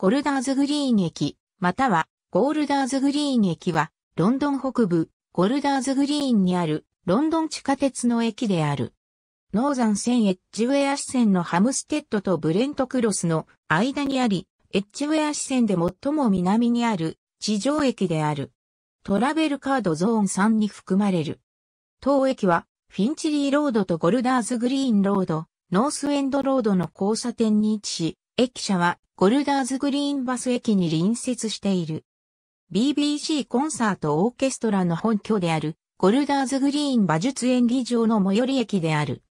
ゴルダーズグリーン駅、またはゴールダーズグリーン駅は、ロンドン北部、ゴルダーズグリーンにある、ロンドン地下鉄の駅である。ノーザン線エッジウェア支線のハムステッドとブレントクロスの間にあり、エッジウェア支線で最も南にある地上駅である。トラベルカードゾーン3に含まれる。当駅は、フィンチリーロードとゴルダーズグリーンロード、ノースエンドロードの交差点に位置し、駅舎はゴルダーズグリーンバス駅に隣接している。BBC コンサートオーケストラの本拠である、ゴルダーズグリーン馬術演技場の最寄り駅である。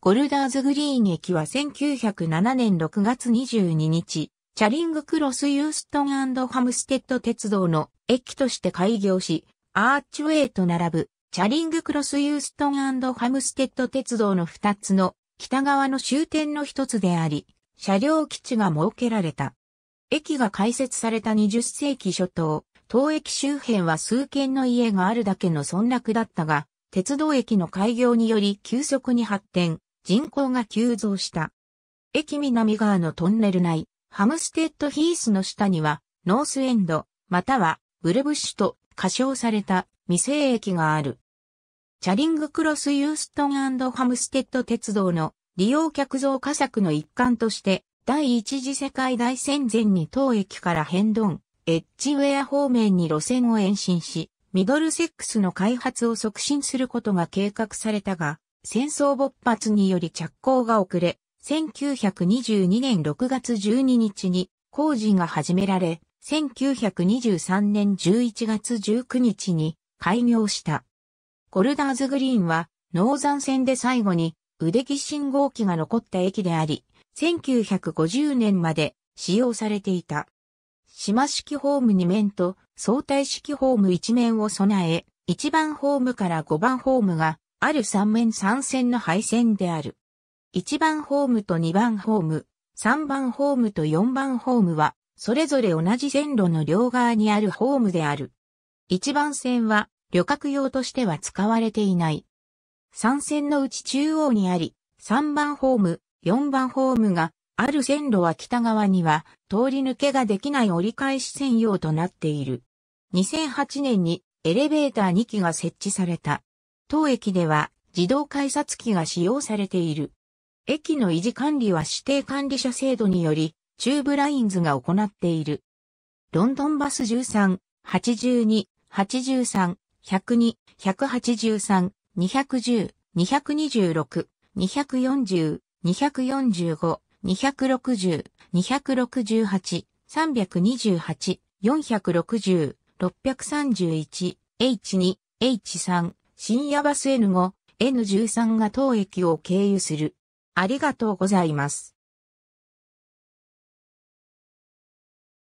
ゴルダーズグリーン駅は1907年6月22日、チャリングクロスユーストンハムステッド鉄道の駅として開業し、アーチウェイと並ぶ、チャリングクロスユーストンハムステッド鉄道の2つの北側の終点の一つであり、車両基地が設けられた。駅が開設された20世紀初頭、当駅周辺は数軒の家があるだけの村落だったが、鉄道駅の開業により急速に発展、人口が急増した。駅南側のトンネル内、ハムステッドヒースの下には、ノースエンド、または、ブルブッシュと仮称された未成駅がある。チャリングクロスユーストンハムステッド鉄道の利用客増加策の一環として、第一次世界大戦前に当駅から変動、エッジウェア方面に路線を延伸し、ミドルセックスの開発を促進することが計画されたが、戦争勃発により着工が遅れ、1922年6月12日に工事が始められ、1923年11月19日に開業した。ゴルダーズグリーンは、ノーザン線で最後に腕木信号機が残った駅であり、1950年まで使用されていた。島式ホーム2面と相対式ホーム1面を備え、1番ホームから5番ホームがある3面3線の配線である。1番ホームと2番ホーム、3番ホームと4番ホームは、それぞれ同じ線路の両側にあるホームである。1番線は旅客用としては使われていない。三線のうち中央にあり、三番ホーム、四番ホームがある線路は北側には通り抜けができない折り返し専用となっている。2008年にエレベーター2機が設置された。当駅では自動改札機が使用されている。駅の維持管理は指定管理者制度により、チューブラインズが行っている。ロンドンバス13、82、83、102、183、210、226、240、245、260、268、328、460、631、H2、H3、深夜バス N5、N13 が当駅を経由する。ありがとうございます。